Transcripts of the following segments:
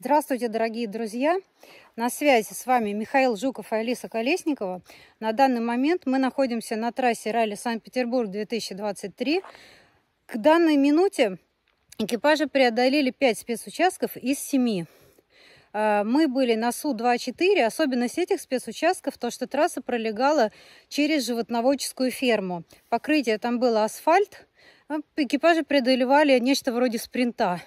Здравствуйте, дорогие друзья! На связи с вами Михаил Жуков и Алиса Колесникова. На данный момент мы находимся на трассе ралли Санкт-Петербург 2023. К данной минуте экипажи преодолели 5 спецучастков из 7 а, мы были на Су-2-4. Особенность этих спецучастков то, что трасса пролегала через животноводческую ферму. Покрытие там было асфальт. Экипажи преодолевали нечто вроде спринта.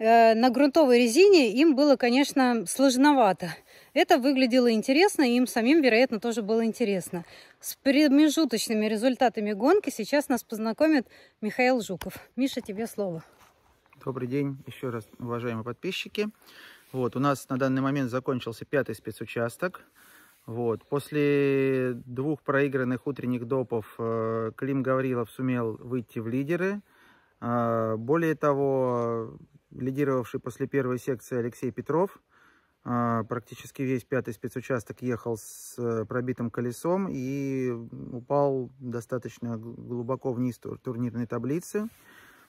Э, на грунтовой резине им было, конечно, сложновато. Это выглядело интересно, и им самим, вероятно, тоже было интересно. С промежуточными результатами гонки сейчас нас познакомит Михаил Жуков. Миша, тебе слово. Добрый день еще раз, уважаемые подписчики. Вот, у нас на данный момент закончился пятый спецучасток. Вот. После двух проигранных утренних допов э, Клим Гаврилов сумел выйти в лидеры – а, более того, лидировавший после первой секции Алексей Петров, а, практически весь пятый спецучасток ехал с э, пробитым колесом и упал достаточно глубоко вниз турнирной таблицы,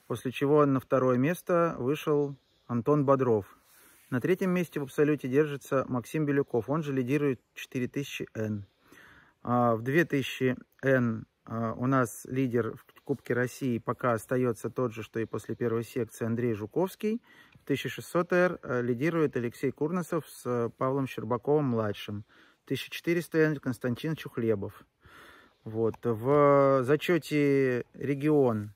после чего на второе место вышел Антон Бодров. На третьем месте в абсолюте держится Максим Белюков, он же лидирует 4000N. А, в 2000N а, у нас лидер в Кубке России пока остается тот же, что и после первой секции Андрей Жуковский. 1600R э, лидирует Алексей Курносов с э, Павлом Щербаковым-младшим. 1400R Константин Чухлебов. Вот. В зачете регион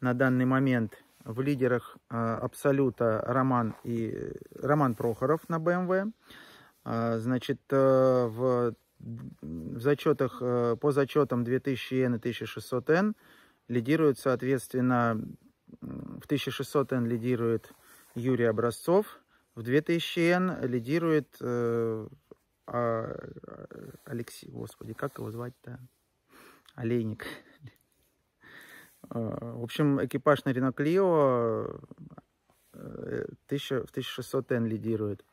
на данный момент в лидерах э, Абсолюта Роман, и, Роман Прохоров на BMW. Эм а, значит, в в зачетах, э, по зачетам 2000N и 1600N лидирует, соответственно, в 1600N лидирует Юрий Образцов, в 2000N лидирует э, а, Алексей, господи, как его звать-то? Олейник. Э, в общем, экипаж на Рено Клио э, в 1600N лидирует.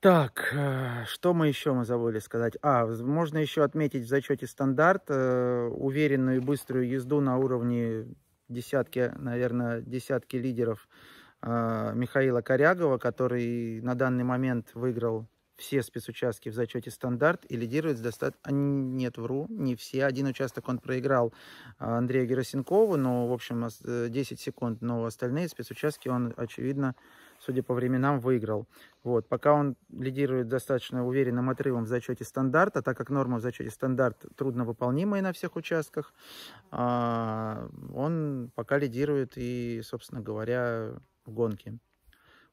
Так, э, что мы еще мы забыли сказать? А, можно еще отметить в зачете стандарт э, уверенную и быструю езду на уровне десятки, наверное, десятки лидеров э, Михаила Корягова, который на данный момент выиграл все спецучастки в зачете стандарт и лидирует с достаточно... А, нет, вру, не все. Один участок он проиграл э, Андрею Герасенкову, но, в общем, 10 э, секунд, но остальные спецучастки он, очевидно, судя по временам, выиграл. Вот. Пока он лидирует достаточно уверенным отрывом в зачете стандарта, так как норма в зачете стандарт трудновыполнимая на всех участках, а, он пока лидирует и, собственно говоря, в гонке.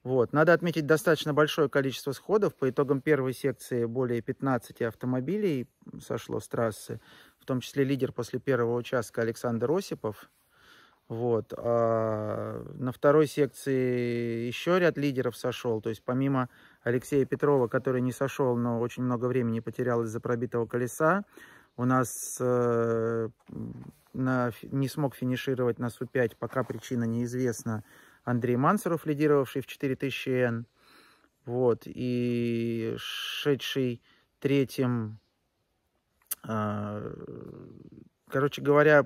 Вот. Надо отметить достаточно большое количество сходов. По итогам первой секции более 15 автомобилей сошло с трассы, в том числе лидер после первого участка Александр Осипов вот. А на второй секции еще ряд лидеров сошел. То есть помимо Алексея Петрова, который не сошел, но очень много времени потерял из-за пробитого колеса, у нас э, на, не смог финишировать на Су-5, пока причина неизвестна, Андрей Мансуров, лидировавший в 4000 Н. Вот. И шедший третьим... Э, короче говоря,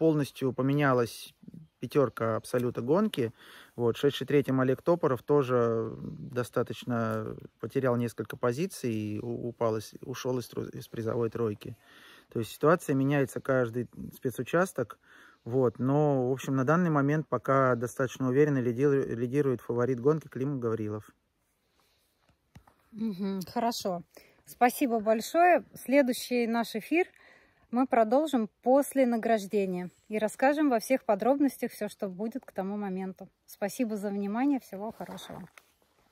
полностью поменялась пятерка абсолюта гонки. Вот, шедший третьим Олег Топоров тоже достаточно потерял несколько позиций и упал, ушел из, из призовой тройки. То есть ситуация меняется каждый спецучасток. Вот, но, в общем, на данный момент пока достаточно уверенно лидирует, фаворит гонки Клим Гаврилов. хорошо. Спасибо большое. Следующий наш эфир – мы продолжим после награждения и расскажем во всех подробностях все, что будет к тому моменту. Спасибо за внимание, всего хорошего.